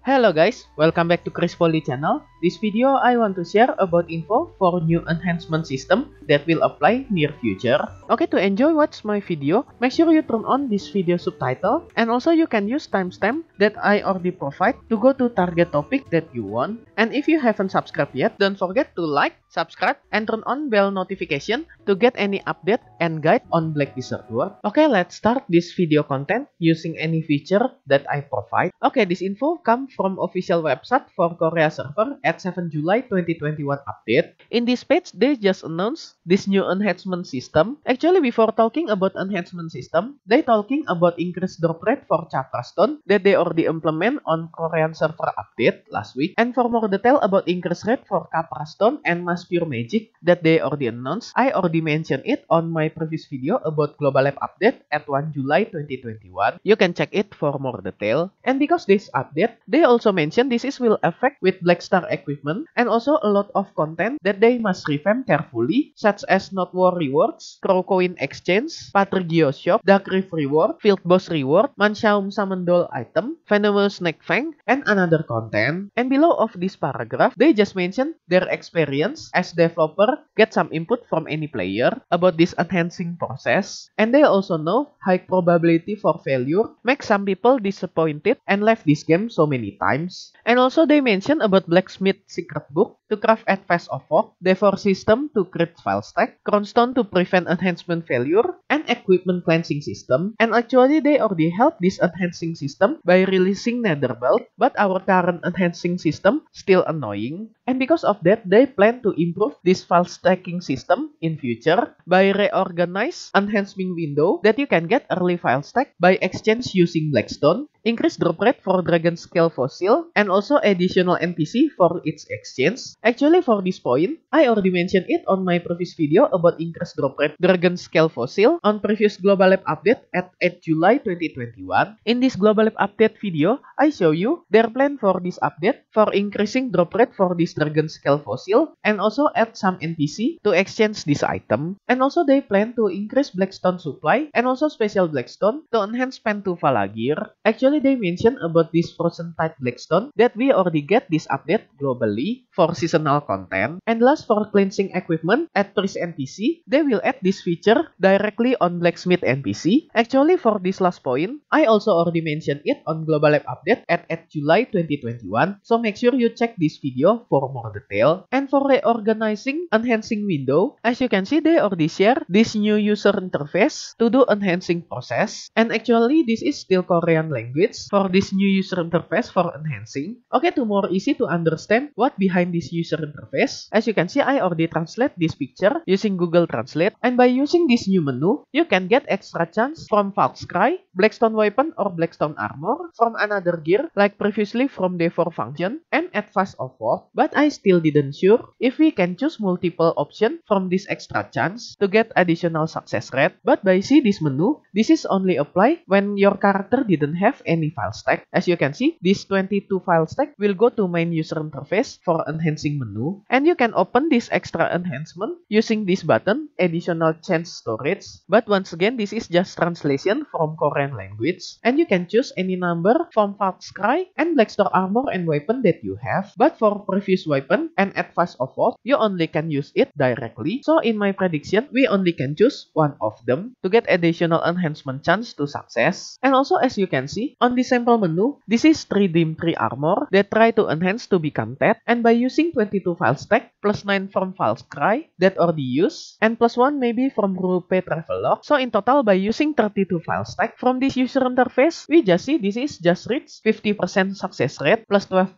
Hello guys, welcome back to Chris Poly channel. This video I want to share about info for new enhancement system that will apply near future. Okay, to enjoy watch my video, make sure you turn on this video subtitle and also you can use timestamp that I already provide to go to target topic that you want. And if you haven't subscribed yet, don't forget to like, subscribe, and turn on bell notification to get any update and guide on Black Desert Tour, Okay, let's start this video content using any feature that I provide. Okay, this info come from official website for Korea server at 7 July 2021 update. In this page, they just announce this new enhancement system. Actually, before talking about enhancement system, they talking about increased drop rate for Stone that they already implement on Korean server update last week. And for more detail about increased rate for Stone and Pure Magic that they already announced, I already already mentioned it on my previous video about Global App update at 1 July 2021. You can check it for more detail. And because this update, they also mentioned this is will affect with Black Star equipment and also a lot of content that they must revamp carefully, such as Not War Rewards, Crow Coin Exchange, Patrigio Shop, Dark Reef Reward, Field Boss Reward, Manshaum Summon Doll Item, Venomous Snake Fang, and another content. And below of this paragraph, they just mentioned their experience as developer, get some input from any player player about this enhancing process, and they also know high probability for failure makes some people disappointed and left this game so many times. And also they mention about Blacksmith Secret Book to craft advice of fog, Devour system to crypt file stack, Cronstone to prevent enhancement failure, and equipment cleansing system, and actually they already helped this enhancing system by releasing nether belt, but our current enhancing system still annoying, and because of that they plan to improve this file stacking system in future by reorganize enhancing window that you can get early file stack by exchange using Blackstone, increase drop rate for Dragon Scale Fossil, and also additional NPC for its exchange, Actually, for this point, I already mentioned it on my previous video about increased drop rate Dragon Scale Fossil on previous Global Lab update at 8 July 2021. In this Global Lab update video, I show you their plan for this update for increasing drop rate for this Dragon Scale Fossil and also add some NPC to exchange this item. And also they plan to increase Blackstone supply and also special Blackstone to enhance Pentufa gear. Actually, they mentioned about this Frozen Type Blackstone that we already get this update globally for season seasonal content. And last for cleansing equipment at Priest NPC, they will add this feature directly on Blacksmith NPC. Actually for this last point, I also already mentioned it on Global Lab Update at July 2021, so make sure you check this video for more detail. And for reorganizing enhancing window, as you can see they already share this new user interface to do enhancing process. And actually this is still Korean language for this new user interface for enhancing. Okay, to more easy to understand what behind this new user interface. As you can see, I already translate this picture using Google Translate. And by using this new menu, you can get extra chance from Valkyrie Blackstone weapon or Blackstone armor from another gear like previously from D4 function and at of War, but I still didn't sure if we can choose multiple option from this extra chance to get additional success rate, but by see this menu, this is only apply when your character didn't have any file stack. As you can see, this 22 file stack will go to main user interface for enhancing menu, and you can open this extra enhancement using this button, additional chance storage, but once again, this is just translation from Korean language, and you can choose any number from Fast Cry and Blackstar armor and weapon that you have. But for previous weapon and Advice of Vault, you only can use it directly. So in my prediction, we only can choose one of them to get additional enhancement chance to success. And also as you can see, on the sample menu, this is 3DIM 3 armor that try to enhance to become TED, and by using 22 file stack plus 9 from Files Cry that already used, and plus 1 maybe from Rupe Traveler. So in total, by using 32 file stack from from this user interface, we just see this is just reached 50% success rate plus 12%,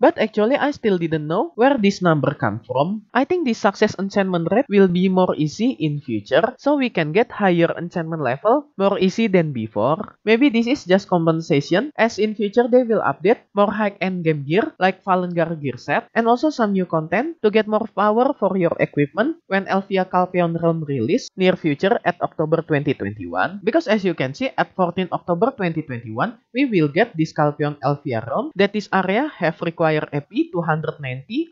but actually I still didn't know where this number come from. I think this success enchantment rate will be more easy in future, so we can get higher enchantment level more easy than before. Maybe this is just compensation, as in future they will update more high-end game gear like Valengar gear set, and also some new content to get more power for your equipment when Elvia Calpeon Realm release near future at October 2021. Because as you can see, at 14 October 2021, we will get the Scorpion Elviarum that this area have required AP 290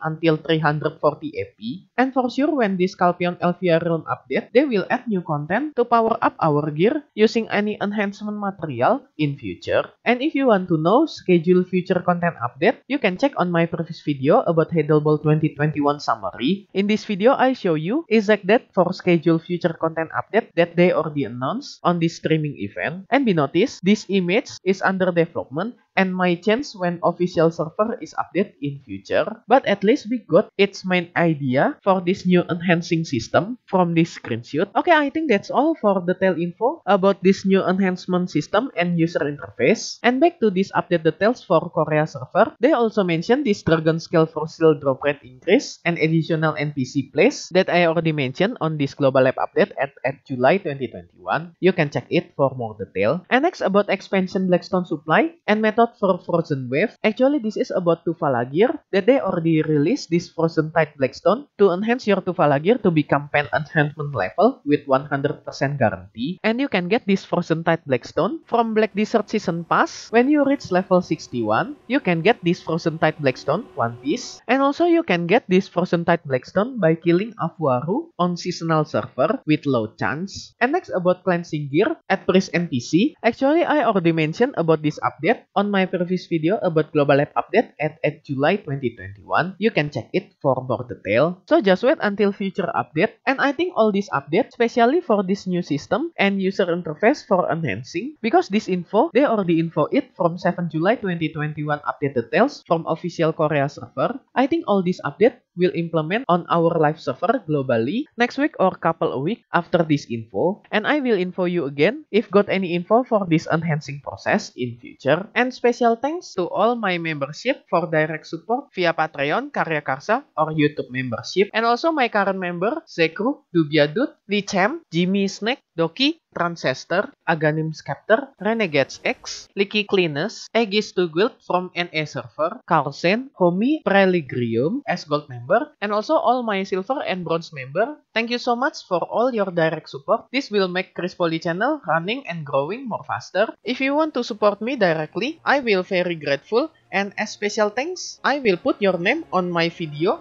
until 340 AP, and for sure when the Scorpion Elviarum update, they will add new content to power up our gear using any enhancement material in future. And if you want to know schedule future content update, you can check on my previous video about Heidelberg 2021 summary. In this video, I show you exact date for schedule future content update that they already announced on this streaming event. and be noticed, this image is under development and my chance when official server is updated in future, but at least we got its main idea for this new enhancing system from this screenshot. Okay, I think that's all for detail info about this new enhancement system and user interface. And back to this update details for Korea server, they also mentioned this Dragon Scale for Drop Rate Increase and additional NPC place that I already mentioned on this Global Lab update at, at July 2021. You can check it for more detail. And next about expansion Blackstone Supply and method method for Frozen Wave. Actually, this is about Tufalagir gear that they already released this Frozen Tide Blackstone to enhance your Tufalagir gear to become pen enhancement level with 100% guarantee. And you can get this Frozen Tide Blackstone from Black Desert Season Pass. When you reach level 61, you can get this Frozen Tide Blackstone, one piece. And also you can get this Frozen Tide Blackstone by killing Afwaru on seasonal server with low chance. And next about cleansing gear at Priest NPC. Actually, I already mentioned about this update on my previous video about Global Lab update at, at July 2021. You can check it for more detail. So just wait until future update and I think all this update, especially for this new system and user interface for enhancing because this info they already info it from 7 July 2021 update details from official Korea server. I think all this update will implement on our live server globally next week or couple a week after this info, and I will info you again if got any info for this enhancing process in future. And special thanks to all my membership for direct support via Patreon, Karya Karsa, or YouTube membership, and also my current member, Zekru, Dubiadut, Cham, Jimmy Snake, Doki, Transester, Aghanim Scepter, Renegades X, Licky Cleanus, Aegis to Guild from NA Server, Carlsen, Homi, Preligrium as Gold member, and also all my Silver and Bronze member. Thank you so much for all your direct support. This will make Chris Poly channel running and growing more faster. If you want to support me directly, I will very grateful and as special thanks, I will put your name on my video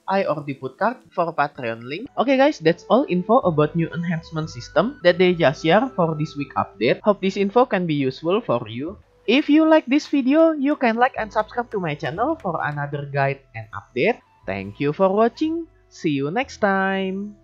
I or the put card for Patreon link. Okay guys, that's all info about new enhancement system that they just share for this week update. Hope this info can be useful for you. If you like this video, you can like and subscribe to my channel for another guide and update. Thank you for watching. See you next time.